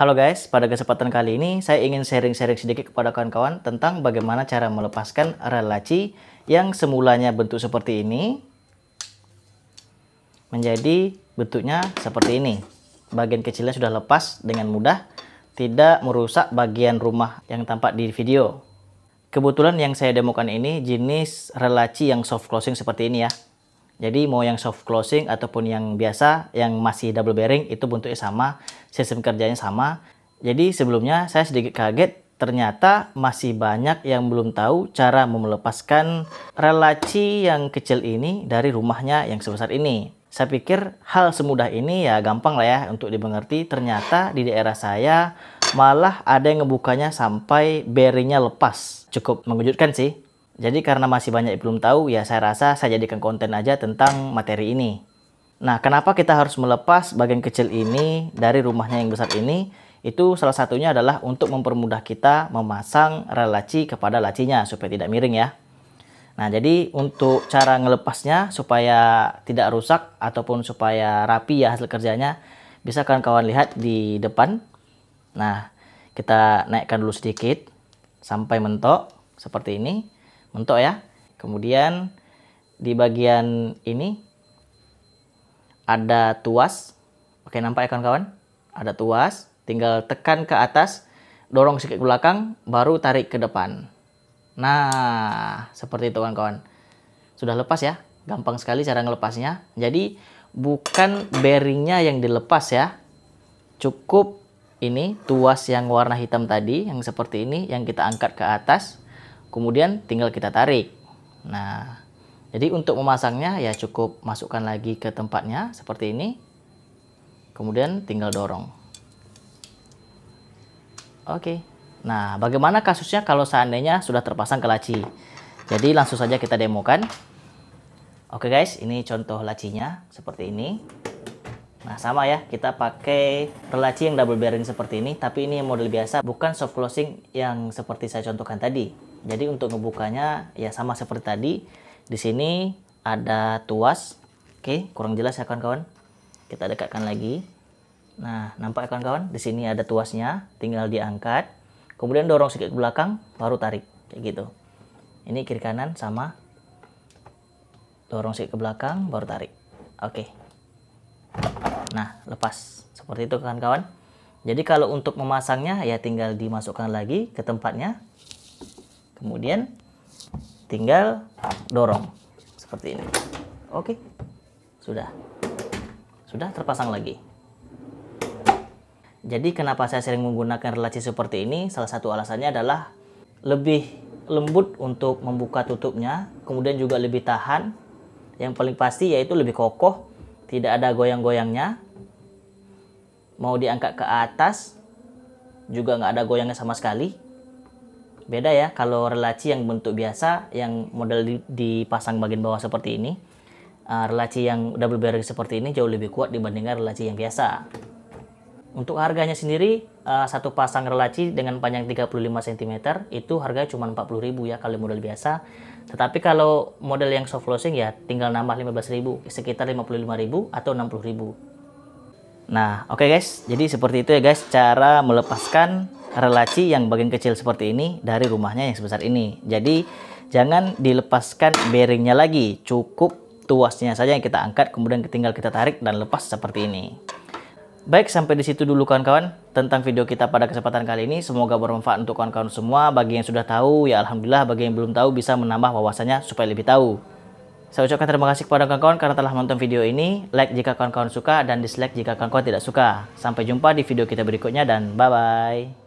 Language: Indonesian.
Halo guys, pada kesempatan kali ini saya ingin sharing-sharing sedikit kepada kawan-kawan tentang bagaimana cara melepaskan rel laci yang semulanya bentuk seperti ini menjadi bentuknya seperti ini. Bagian kecilnya sudah lepas dengan mudah, tidak merusak bagian rumah yang tampak di video. Kebetulan yang saya demokan ini jenis rel laci yang soft closing seperti ini ya. Jadi mau yang soft closing ataupun yang biasa yang masih double bearing itu bentuknya sama, sistem kerjanya sama. Jadi sebelumnya saya sedikit kaget ternyata masih banyak yang belum tahu cara melepaskan relaci yang kecil ini dari rumahnya yang sebesar ini. Saya pikir hal semudah ini ya gampang lah ya untuk dimengerti. Ternyata di daerah saya malah ada yang ngebukanya sampai bearingnya lepas. Cukup mengejutkan sih. Jadi karena masih banyak yang belum tahu, ya saya rasa saya jadikan konten aja tentang materi ini. Nah, kenapa kita harus melepas bagian kecil ini dari rumahnya yang besar ini? Itu salah satunya adalah untuk mempermudah kita memasang rel laci kepada lacinya supaya tidak miring ya. Nah, jadi untuk cara ngelepasnya supaya tidak rusak ataupun supaya rapi ya hasil kerjanya, bisa kawan-kawan lihat di depan. Nah, kita naikkan dulu sedikit sampai mentok seperti ini mentok ya. Kemudian di bagian ini ada tuas. Oke, nampak ya kawan-kawan? Ada tuas, tinggal tekan ke atas, dorong sedikit ke belakang, baru tarik ke depan. Nah, seperti itu kawan-kawan. Sudah lepas ya? Gampang sekali cara ngelepasnya. Jadi, bukan bearingnya yang dilepas ya. Cukup ini tuas yang warna hitam tadi, yang seperti ini, yang kita angkat ke atas Kemudian tinggal kita tarik. Nah, jadi untuk memasangnya ya cukup masukkan lagi ke tempatnya seperti ini. Kemudian tinggal dorong. Oke. Nah, bagaimana kasusnya kalau seandainya sudah terpasang ke laci? Jadi langsung saja kita demokan. Oke guys, ini contoh lacinya seperti ini. Nah, sama ya, kita pakai relaci yang double bearing seperti ini, tapi ini model biasa, bukan soft closing yang seperti saya contohkan tadi. Jadi untuk ngebukanya ya sama seperti tadi. Di sini ada tuas. Oke, kurang jelas ya kawan-kawan. Kita dekatkan lagi. Nah, nampak ya kawan-kawan? Di sini ada tuasnya, tinggal diangkat. Kemudian dorong sedikit ke belakang, baru tarik. Kayak gitu. Ini kiri kanan sama. Dorong sedikit ke belakang, baru tarik. Oke. Nah, lepas. Seperti itu kawan-kawan. Jadi kalau untuk memasangnya ya tinggal dimasukkan lagi ke tempatnya kemudian tinggal dorong seperti ini oke sudah sudah terpasang lagi jadi kenapa saya sering menggunakan relasi seperti ini salah satu alasannya adalah lebih lembut untuk membuka tutupnya kemudian juga lebih tahan yang paling pasti yaitu lebih kokoh tidak ada goyang-goyangnya mau diangkat ke atas juga nggak ada goyangnya sama sekali Beda ya kalau relaci yang bentuk biasa yang model dipasang bagian bawah seperti ini. Uh, relaci yang double bearing seperti ini jauh lebih kuat dibandingkan relaci yang biasa. Untuk harganya sendiri, uh, satu pasang relaci dengan panjang 35 cm itu harganya cuma 40.000 ya kalau model biasa. Tetapi kalau model yang soft closing ya tinggal nambah 15.000, sekitar 55.000 atau 60.000. Nah, oke okay guys, jadi seperti itu ya guys cara melepaskan relasi yang bagian kecil seperti ini dari rumahnya yang sebesar ini. Jadi jangan dilepaskan bearingnya lagi, cukup tuasnya saja yang kita angkat, kemudian tinggal kita tarik dan lepas seperti ini. Baik, sampai di situ dulu kawan-kawan tentang video kita pada kesempatan kali ini. Semoga bermanfaat untuk kawan-kawan semua. Bagi yang sudah tahu, ya Alhamdulillah. Bagi yang belum tahu, bisa menambah wawasannya supaya lebih tahu. Saya ucapkan terima kasih kepada kawan-kawan karena telah menonton video ini. Like jika kawan-kawan suka dan dislike jika kawan-kawan tidak suka. Sampai jumpa di video kita berikutnya dan bye-bye.